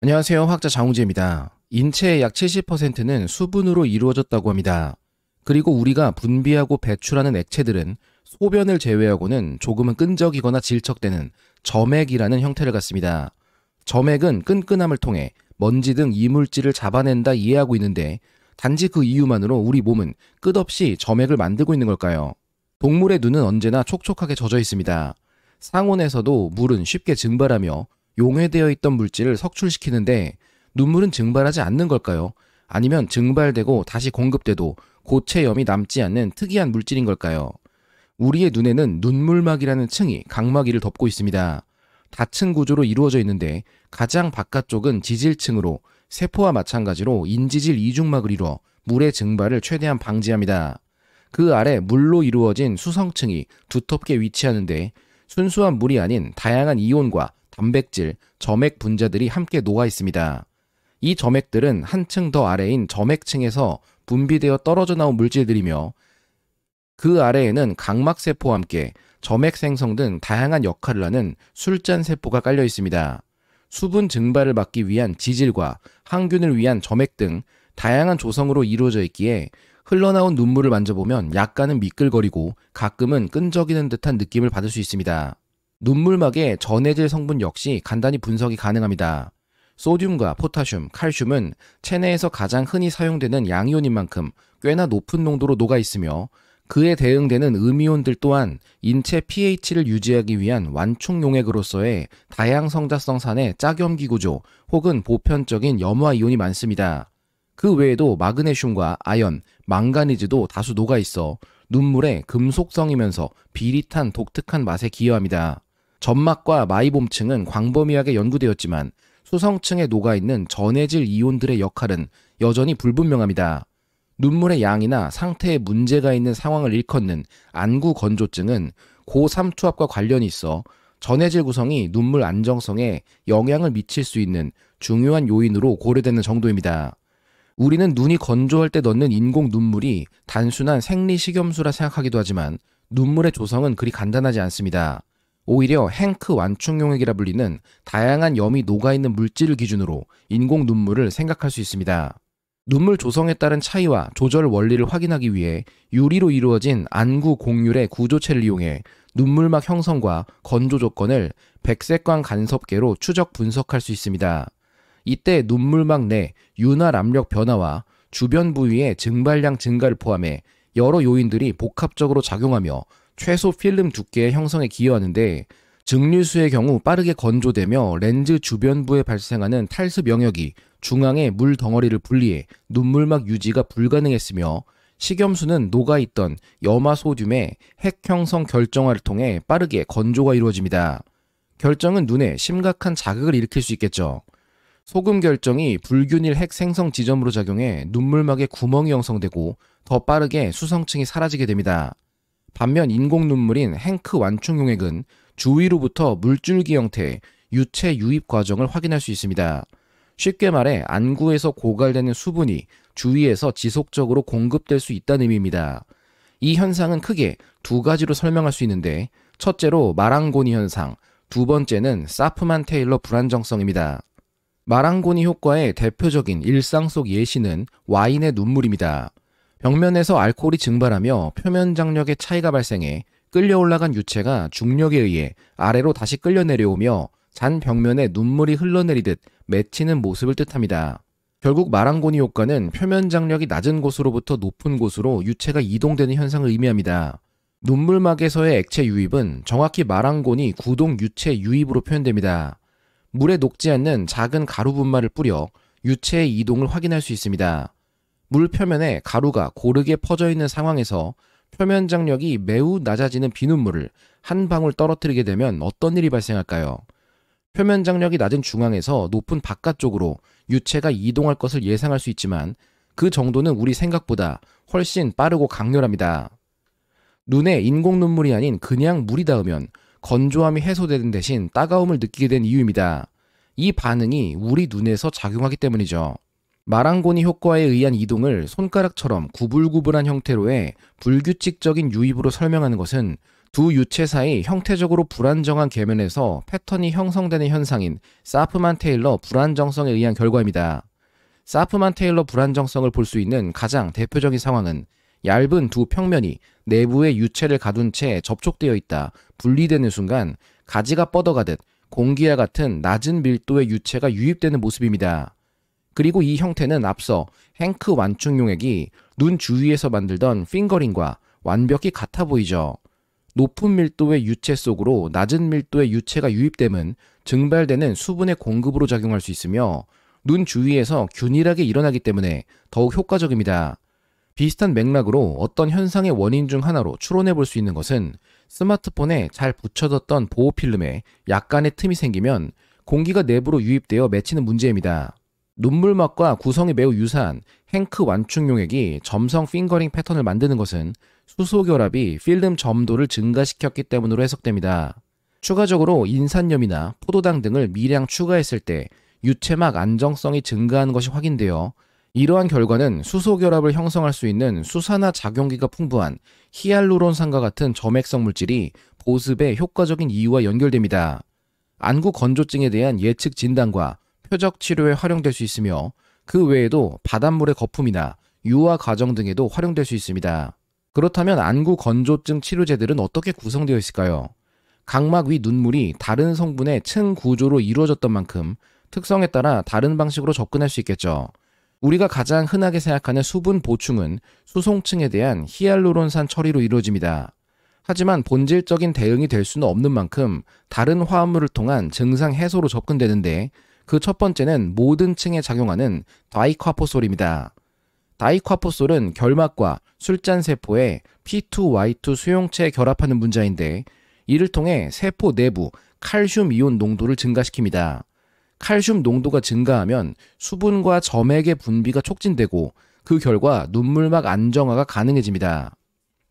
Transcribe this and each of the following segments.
안녕하세요. 학자 장웅재입니다. 인체의 약 70%는 수분으로 이루어졌다고 합니다. 그리고 우리가 분비하고 배출하는 액체들은 소변을 제외하고는 조금은 끈적이거나 질척되는 점액이라는 형태를 갖습니다. 점액은 끈끈함을 통해 먼지 등 이물질을 잡아낸다 이해하고 있는데 단지 그 이유만으로 우리 몸은 끝없이 점액을 만들고 있는 걸까요? 동물의 눈은 언제나 촉촉하게 젖어 있습니다. 상온에서도 물은 쉽게 증발하며 용해되어 있던 물질을 석출시키는데 눈물은 증발하지 않는 걸까요? 아니면 증발되고 다시 공급돼도 고체염이 남지 않는 특이한 물질인 걸까요? 우리의 눈에는 눈물막이라는 층이 각막이를 덮고 있습니다. 다층 구조로 이루어져 있는데 가장 바깥쪽은 지질층으로 세포와 마찬가지로 인지질 이중막을 이뤄 물의 증발을 최대한 방지합니다. 그 아래 물로 이루어진 수성층이 두텁게 위치하는데 순수한 물이 아닌 다양한 이온과 단백질, 점액 분자들이 함께 녹아 있습니다. 이 점액들은 한층 더 아래인 점액층에서 분비되어 떨어져 나온 물질들이며 그 아래에는 각막세포와 함께 점액 생성 등 다양한 역할을 하는 술잔 세포가 깔려 있습니다. 수분 증발을 막기 위한 지질과 항균을 위한 점액 등 다양한 조성으로 이루어져 있기에 흘러나온 눈물을 만져보면 약간은 미끌거리고 가끔은 끈적이는 듯한 느낌을 받을 수 있습니다. 눈물막의 전해질 성분 역시 간단히 분석이 가능합니다. 소듐과 포타슘, 칼슘은 체내에서 가장 흔히 사용되는 양이온인 만큼 꽤나 높은 농도로 녹아 있으며 그에 대응되는 음이온들 또한 인체 pH를 유지하기 위한 완충 용액으로서의 다양성자성 산의 짝염기 구조 혹은 보편적인 염화 이온이 많습니다. 그 외에도 마그네슘과 아연, 망가니즈도 다수 녹아 있어 눈물의 금속성이면서 비릿한 독특한 맛에 기여합니다. 점막과 마이봄층은 광범위하게 연구되었지만 수성층에 녹아있는 전해질 이온들의 역할은 여전히 불분명합니다. 눈물의 양이나 상태에 문제가 있는 상황을 일컫는 안구 건조증은 고3투압과 관련이 있어 전해질 구성이 눈물 안정성에 영향을 미칠 수 있는 중요한 요인으로 고려되는 정도입니다. 우리는 눈이 건조할 때 넣는 인공 눈물이 단순한 생리 식염수라 생각하기도 하지만 눈물의 조성은 그리 간단하지 않습니다. 오히려 행크 완충용액이라 불리는 다양한 염이 녹아있는 물질을 기준으로 인공 눈물을 생각할 수 있습니다. 눈물 조성에 따른 차이와 조절 원리를 확인하기 위해 유리로 이루어진 안구 공률의 구조체를 이용해 눈물막 형성과 건조 조건을 백색광 간섭계로 추적 분석할 수 있습니다. 이때 눈물막 내 윤활 압력 변화와 주변 부위의 증발량 증가를 포함해 여러 요인들이 복합적으로 작용하며 최소 필름 두께의 형성에 기여하는데 증류수의 경우 빠르게 건조되며 렌즈 주변부에 발생하는 탈습 영역이 중앙의 물 덩어리를 분리해 눈물막 유지가 불가능했으며 식염수는 녹아있던 염화소듐의 핵 형성 결정화를 통해 빠르게 건조가 이루어집니다. 결정은 눈에 심각한 자극을 일으킬 수 있겠죠. 소금 결정이 불균일 핵 생성 지점으로 작용해 눈물막에 구멍이 형성되고 더 빠르게 수성층이 사라지게 됩니다. 반면 인공 눈물인 행크 완충 용액은 주위로부터 물줄기 형태의 유체 유입 과정을 확인할 수 있습니다. 쉽게 말해 안구에서 고갈되는 수분이 주위에서 지속적으로 공급될 수 있다는 의미입니다. 이 현상은 크게 두 가지로 설명할 수 있는데 첫째로 마랑고니 현상, 두 번째는 사프만 테일러 불안정성입니다. 마랑고니 효과의 대표적인 일상 속 예시는 와인의 눈물입니다. 벽면에서 알코올이 증발하며 표면 장력의 차이가 발생해 끌려 올라간 유체가 중력에 의해 아래로 다시 끌려 내려오며 잔 벽면에 눈물이 흘러내리듯 맺히는 모습을 뜻합니다. 결국 마랑고니 효과는 표면 장력이 낮은 곳으로부터 높은 곳으로 유체가 이동되는 현상을 의미합니다. 눈물막에서의 액체 유입은 정확히 마랑곤이 구동 유체 유입으로 표현됩니다. 물에 녹지 않는 작은 가루 분말을 뿌려 유체의 이동을 확인할 수 있습니다. 물 표면에 가루가 고르게 퍼져 있는 상황에서 표면 장력이 매우 낮아지는 비눗물을 한 방울 떨어뜨리게 되면 어떤 일이 발생할까요? 표면 장력이 낮은 중앙에서 높은 바깥쪽으로 유체가 이동할 것을 예상할 수 있지만 그 정도는 우리 생각보다 훨씬 빠르고 강렬합니다. 눈에 인공 눈물이 아닌 그냥 물이 닿으면 건조함이 해소되는 대신 따가움을 느끼게 된 이유입니다. 이 반응이 우리 눈에서 작용하기 때문이죠. 마랑고니 효과에 의한 이동을 손가락처럼 구불구불한 형태로의 불규칙적인 유입으로 설명하는 것은 두 유체 사이 형태적으로 불안정한 계면에서 패턴이 형성되는 현상인 사프만 테일러 불안정성에 의한 결과입니다. 사프만 테일러 불안정성을 볼 수 있는 가장 대표적인 상황은 얇은 두 평면이 내부의 유체를 가둔 채 접촉되어 있다 분리되는 순간 가지가 뻗어가듯 공기와 같은 낮은 밀도의 유체가 유입되는 모습입니다. 그리고 이 형태는 앞서 행크 완충 용액이 눈 주위에서 만들던 핑거링과 완벽히 같아 보이죠. 높은 밀도의 유체 속으로 낮은 밀도의 유체가 유입되면 증발되는 수분의 공급으로 작용할 수 있으며 눈 주위에서 균일하게 일어나기 때문에 더욱 효과적입니다. 비슷한 맥락으로 어떤 현상의 원인 중 하나로 추론해 볼 수 있는 것은 스마트폰에 잘 붙여뒀던 보호 필름에 약간의 틈이 생기면 공기가 내부로 유입되어 맺히는 문제입니다. 눈물막과 구성이 매우 유사한 행크 완충 용액이 점성 핑거링 패턴을 만드는 것은 수소 결합이 필름 점도를 증가시켰기 때문으로 해석됩니다. 추가적으로 인산염이나 포도당 등을 미량 추가했을 때 유체막 안정성이 증가한 것이 확인되어 이러한 결과는 수소 결합을 형성할 수 있는 수산화 작용기가 풍부한 히알루론산과 같은 점액성 물질이 보습에 효과적인 이유와 연결됩니다. 안구 건조증에 대한 예측 진단과 표적 치료에 활용될 수 있으며 그 외에도 바닷물의 거품이나 유화 과정 등에도 활용될 수 있습니다. 그렇다면 안구 건조증 치료제들은 어떻게 구성되어 있을까요? 각막 위 눈물이 다른 성분의 층 구조로 이루어졌던 만큼 특성에 따라 다른 방식으로 접근할 수 있겠죠. 우리가 가장 흔하게 생각하는 수분 보충은 수송층에 대한 히알루론산 처리로 이루어집니다. 하지만 본질적인 대응이 될 수는 없는 만큼 다른 화합물을 통한 증상 해소로 접근되는데 그첫 번째는 모든 층에 작용하는 다이카포솔입니다. 다이카포솔은 결막과 술잔 세포의 P2Y2 수용체에 결합하는 문자인데 이를 통해 세포 내부 칼슘 이온 농도를 증가시킵니다. 칼슘 농도가 증가하면 수분과 점액의 분비가 촉진되고 그 결과 눈물막 안정화가 가능해집니다.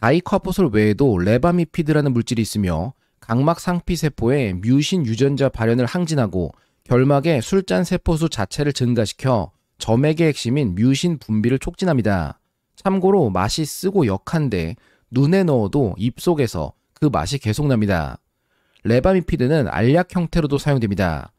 다이카포솔 외에도 레바미피드라는 물질이 있으며 각막 상피세포에 뮤신 유전자 발현을 항진하고 결막에 술잔 세포수 자체를 증가시켜 점액의 핵심인 뮤신 분비를 촉진합니다. 참고로 맛이 쓰고 역한데 눈에 넣어도 입속에서 그 맛이 계속 납니다. 레바미피드는 알약 형태로도 사용됩니다.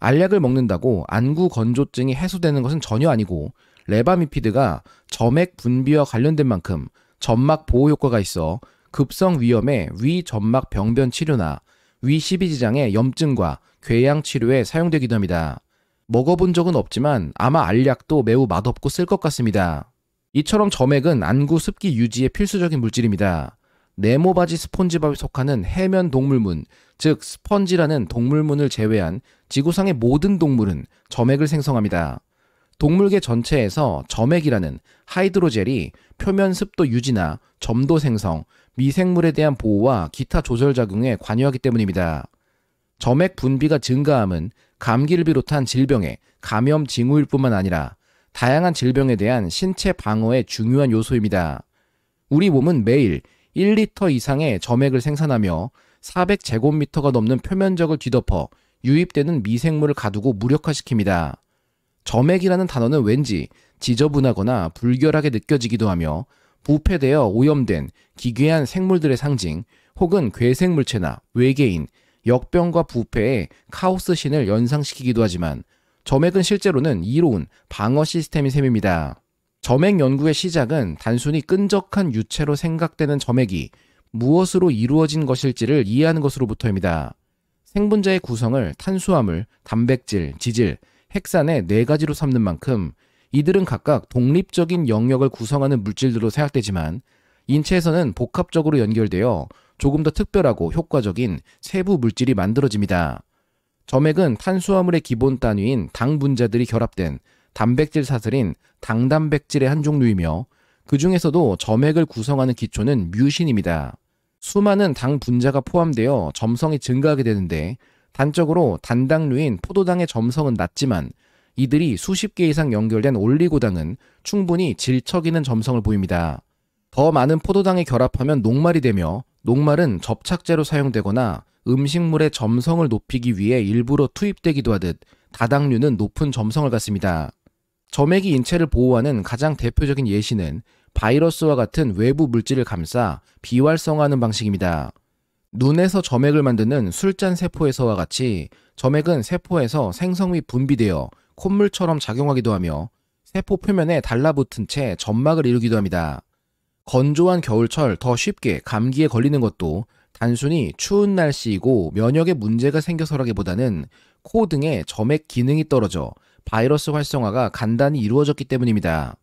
알약을 먹는다고 안구 건조증이 해소되는 것은 전혀 아니고 레바미피드가 점액 분비와 관련된 만큼 점막 보호 효과가 있어 급성 위염의 위 점막 병변 치료나 위 십이지장의 염증과 궤양 치료에 사용되기도 합니다. 먹어본 적은 없지만 아마 알약도 매우 맛없고 쓸 것 같습니다. 이처럼 점액은 안구 습기 유지에 필수적인 물질입니다. 네모바지 스폰지밥에 속하는 해면 동물문, 즉 스펀지라는 동물문을 제외한 지구상의 모든 동물은 점액을 생성합니다. 동물계 전체에서 점액이라는 하이드로젤이 표면 습도 유지나 점도 생성, 미생물에 대한 보호와 기타 조절 작용에 관여하기 때문입니다. 점액 분비가 증가함은 감기를 비롯한 질병의 감염 징후일 뿐만 아니라 다양한 질병에 대한 신체 방어의 중요한 요소입니다. 우리 몸은 매일 1리터 이상의 점액을 생산하며 400제곱미터가 넘는 표면적을 뒤덮어 유입되는 미생물을 가두고 무력화시킵니다. 점액이라는 단어는 왠지 지저분하거나 불결하게 느껴지기도 하며 부패되어 오염된 기괴한 생물들의 상징 혹은 괴생물체나 외계인, 역병과 부패에 카오스 신을 연상시키기도 하지만 점액은 실제로는 이로운 방어 시스템이 셈입니다. 점액 연구의 시작은 단순히 끈적한 유체로 생각되는 점액이 무엇으로 이루어진 것일지를 이해하는 것으로부터입니다. 생분자의 구성을 탄수화물, 단백질, 지질, 핵산의 네 가지로 삼는 만큼 이들은 각각 독립적인 영역을 구성하는 물질들로 생각되지만 인체에서는 복합적으로 연결되어 조금 더 특별하고 효과적인 세부 물질이 만들어집니다. 점액은 탄수화물의 기본 단위인 당 분자들이 결합된 단백질 사슬인 당단백질의 한 종류이며 그 중에서도 점액을 구성하는 기초는 뮤신입니다. 수많은 당 분자가 포함되어 점성이 증가하게 되는데 단적으로 단당류인 포도당의 점성은 낮지만 이들이 수십 개 이상 연결된 올리고당은 충분히 질척이는 점성을 보입니다. 더 많은 포도당에 결합하면 녹말이 되며 녹말은 접착제로 사용되거나 음식물의 점성을 높이기 위해 일부러 투입되기도 하듯 다당류는 높은 점성을 갖습니다. 점액이 인체를 보호하는 가장 대표적인 예시는 바이러스와 같은 외부 물질을 감싸 비활성화하는 방식입니다. 눈에서 점액을 만드는 술잔 세포에서와 같이 점액은 세포에서 생성 이 분비되어 콧물처럼 작용하기도 하며 세포 표면에 달라붙은 채 점막을 이루기도 합니다. 건조한 겨울철 더 쉽게 감기에 걸리는 것도 단순히 추운 날씨이고 면역에 문제가 생겨서라기보다는 코 등의 점액 기능이 떨어져 바이러스 활성화가 간단히 이루어졌기 때문입니다.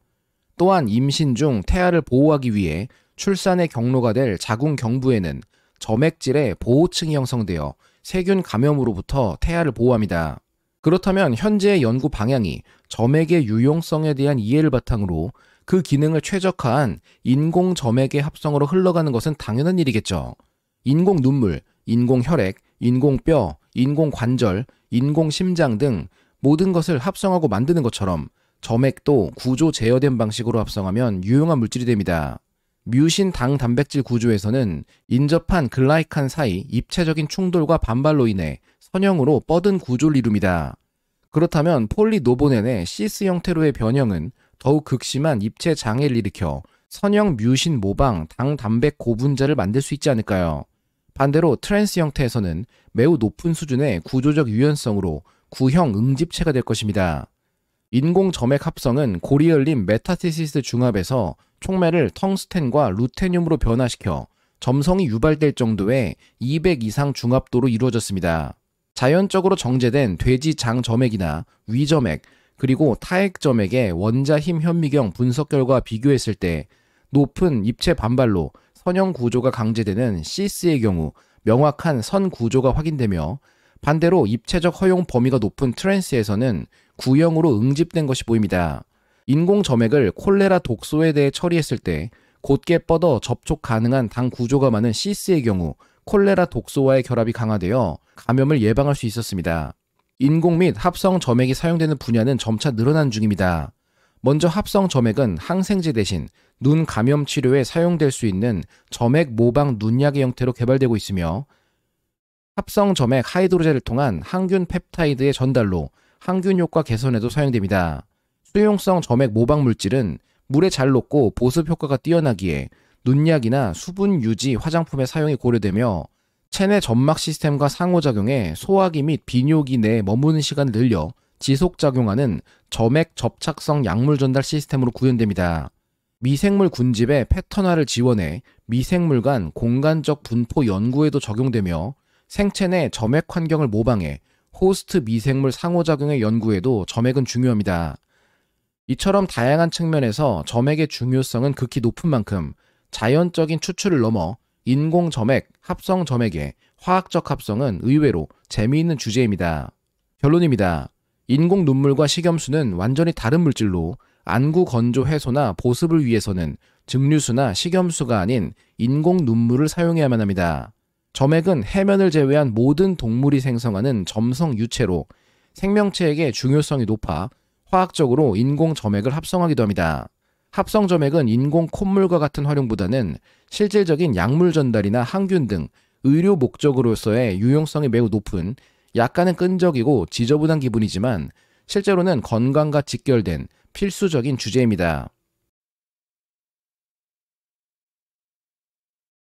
또한 임신 중 태아를 보호하기 위해 출산의 경로가 될 자궁 경부에는 점액질의 보호층이 형성되어 세균 감염으로부터 태아를 보호합니다. 그렇다면 현재의 연구 방향이 점액의 유용성에 대한 이해를 바탕으로 그 기능을 최적화한 인공 점액의 합성으로 흘러가는 것은 당연한 일이겠죠. 인공 눈물, 인공 혈액, 인공 뼈, 인공 관절, 인공 심장 등 모든 것을 합성하고 만드는 것처럼 점액도 구조 제어된 방식으로 합성하면 유용한 물질이 됩니다. 뮤신 당 단백질 구조에서는 인접한 글라이칸 사이 입체적인 충돌과 반발로 인해 선형으로 뻗은 구조를 이룹니다. 그렇다면 폴리노보넨의 시스 형태로의 변형은 더욱 극심한 입체 장애를 일으켜 선형 뮤신 모방 당 단백 고분자를 만들 수 있지 않을까요? 반대로 트랜스 형태에서는 매우 높은 수준의 구조적 유연성으로 구형 응집체가 될 것입니다. 인공 점액 합성은 고리열린 메타시시스 중합에서 촉매를 텅스텐과 루테늄으로 변화시켜 점성이 유발될 정도의 200 이상 중합도로 이루어졌습니다. 자연적으로 정제된 돼지 장 점액이나 위 점액, 그리고 타액점액의 원자 힘 현미경 분석 결과 비교했을 때 높은 입체 반발로 선형 구조가 강제되는 시스의 경우 명확한 선 구조가 확인되며 반대로 입체적 허용 범위가 높은 트랜스에서는 구형으로 응집된 것이 보입니다. 인공 점액을 콜레라 독소에 대해 처리했을 때 곧게 뻗어 접촉 가능한 당 구조가 많은 시스의 경우 콜레라 독소와의 결합이 강화되어 감염을 예방할 수 있었습니다. 인공 및 합성 점액이 사용되는 분야는 점차 늘어난 중입니다. 먼저 합성 점액은 항생제 대신 눈 감염 치료에 사용될 수 있는 점액 모방 눈약의 형태로 개발되고 있으며 합성 점액 하이드로젤을 통한 항균 펩타이드의 전달로 항균 효과 개선에도 사용됩니다. 수용성 점액 모방 물질은 물에 잘 녹고 보습 효과가 뛰어나기에 눈약이나 수분 유지 화장품의 사용이 고려되며 체내 점막 시스템과 상호작용해 소화기 및 비뇨기 내에 머무는 시간을 늘려 지속작용하는 점액 접착성 약물 전달 시스템으로 구현됩니다. 미생물 군집의 패턴화를 지원해 미생물 간 공간적 분포 연구에도 적용되며 생체 내 점액 환경을 모방해 호스트 미생물 상호작용의 연구에도 점액은 중요합니다. 이처럼 다양한 측면에서 점액의 중요성은 극히 높은 만큼 자연적인 추출을 넘어 인공 점액, 합성 점액의 화학적 합성은 의외로 재미있는 주제입니다. 결론입니다. 인공 눈물과 식염수는 완전히 다른 물질로 안구 건조 해소나 보습을 위해서는 증류수나 식염수가 아닌 인공 눈물을 사용해야만 합니다. 점액은 해면을 제외한 모든 동물이 생성하는 점성 유체로 생명체에게 중요성이 높아 화학적으로 인공 점액을 합성하기도 합니다. 합성 점액은 인공 콧물과 같은 활용보다는 실질적인 약물 전달이나 항균 등 의료 목적으로서의 유용성이 매우 높은 약간은 끈적이고 지저분한 기분이지만 실제로는 건강과 직결된 필수적인 주제입니다.